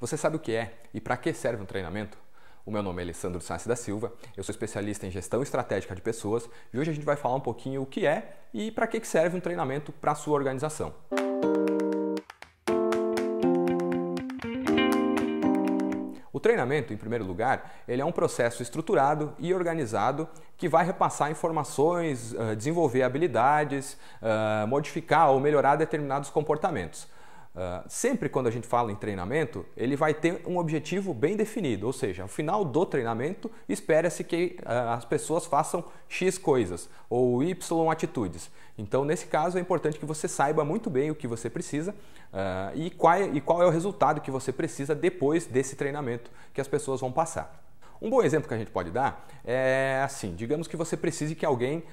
Você sabe o que é e para que serve um treinamento? O meu nome é Alessandro Sassi da Silva, eu sou especialista em gestão estratégica de pessoas e hoje a gente vai falar um pouquinho o que é e para que serve um treinamento para a sua organização. O treinamento, em primeiro lugar, ele é um processo estruturado e organizado que vai repassar informações, desenvolver habilidades, modificar ou melhorar determinados comportamentos. Uh, sempre quando a gente fala em treinamento, ele vai ter um objetivo bem definido, ou seja, no final do treinamento, espera-se que uh, as pessoas façam X coisas ou Y atitudes. Então, nesse caso, é importante que você saiba muito bem o que você precisa uh, e, qual é, e qual é o resultado que você precisa depois desse treinamento que as pessoas vão passar. Um bom exemplo que a gente pode dar é assim: digamos que você precise que alguém uh,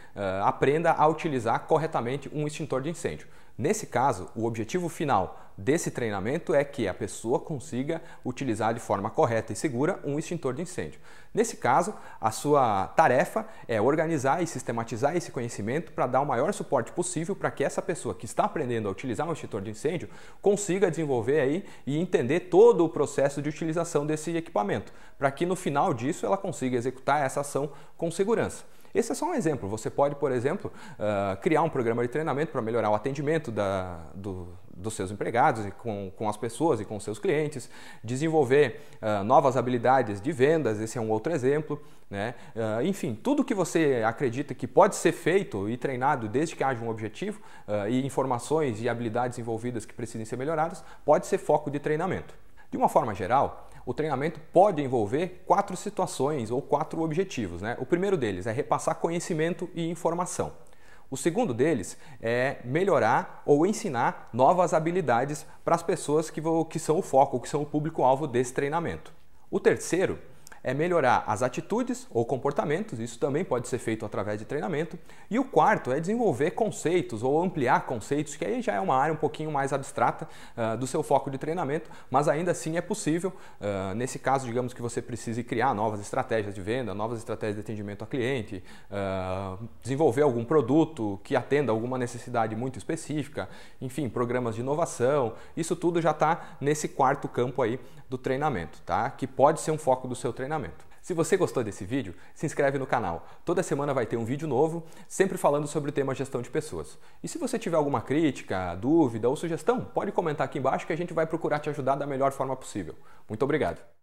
aprenda a utilizar corretamente um extintor de incêndio. Nesse caso, o objetivo final desse treinamento é que a pessoa consiga utilizar de forma correta e segura um extintor de incêndio. Nesse caso, a sua tarefa é organizar e sistematizar esse conhecimento para dar o maior suporte possível para que essa pessoa que está aprendendo a utilizar um extintor de incêndio consiga desenvolver aí e entender todo o processo de utilização desse equipamento, para que no final disso ela consiga executar essa ação com segurança. Esse é só um exemplo. Você pode, por exemplo, ah, criar um programa de treinamento para melhorar o atendimento da, do, dos seus empregados e com, com as pessoas e com seus clientes, desenvolver uh, novas habilidades de vendas, esse é um outro exemplo. Né? Uh, enfim, tudo que você acredita que pode ser feito e treinado desde que haja um objetivo uh, e informações e habilidades envolvidas que precisem ser melhoradas, pode ser foco de treinamento. De uma forma geral, o treinamento pode envolver quatro situações ou quatro objetivos. Né? O primeiro deles é repassar conhecimento e informação. O segundo deles é melhorar ou ensinar novas habilidades para as pessoas que, que são o foco, que são o público-alvo desse treinamento. O terceiro é melhorar as atitudes ou comportamentos, isso também pode ser feito através de treinamento. E o quarto é desenvolver conceitos ou ampliar conceitos, que aí já é uma área um pouquinho mais abstrata uh, do seu foco de treinamento, mas ainda assim é possível. Uh, nesse caso, digamos que você precise criar novas estratégias de venda, novas estratégias de atendimento a cliente, uh, desenvolver algum produto que atenda alguma necessidade muito específica, enfim, programas de inovação, isso tudo já está nesse quarto campo aí do treinamento, tá? Que pode ser um foco do seu treinamento treinamento. Se você gostou desse vídeo, se inscreve no canal. Toda semana vai ter um vídeo novo, sempre falando sobre o tema gestão de pessoas. E se você tiver alguma crítica, dúvida ou sugestão, pode comentar aqui embaixo que a gente vai procurar te ajudar da melhor forma possível. Muito obrigado!